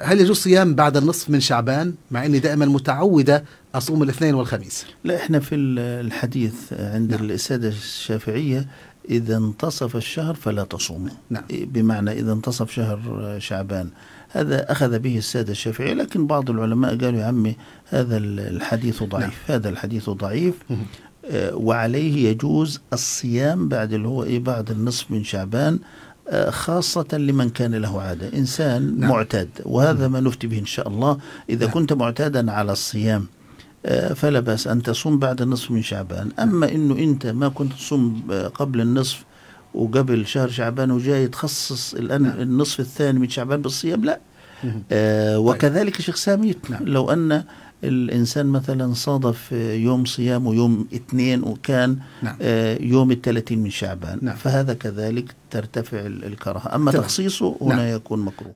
هل يجوز صيام بعد النصف من شعبان مع اني دائما متعوده اصوم الاثنين والخميس؟ لا احنا في الحديث عند نعم. الساده الشافعيه اذا انتصف الشهر فلا تصوموا نعم. إيه، بمعنى اذا انتصف شهر شعبان هذا اخذ به الساده الشافعيه لكن بعض العلماء قالوا يا عمي هذا الحديث نعم. ضعيف نعم. هذا الحديث ضعيف آه، وعليه يجوز الصيام بعد اللي هو ايه بعد النصف من شعبان آه، خاصة لمن كان له عادة إنسان نعم. معتاد وهذا ما نفتي به إن شاء الله إذا نعم. كنت معتادا على الصيام آه، فلا بأس أن تصوم بعد النصف من شعبان أما نعم. أنه أنت ما كنت تصوم آه، قبل النصف وقبل شهر شعبان وجاي تخصص الآن نعم. النصف الثاني من شعبان بالصيام لا آه طيب. وكذلك الشيخ سامي نعم. لو أن الإنسان مثلا صادف يوم صيامه يوم اثنين وكان نعم. آه، يوم الثلاثين من شعبان نعم. فهذا كذلك ترتفع الكراهة أما تخصيصه هنا نعم. يكون مكروه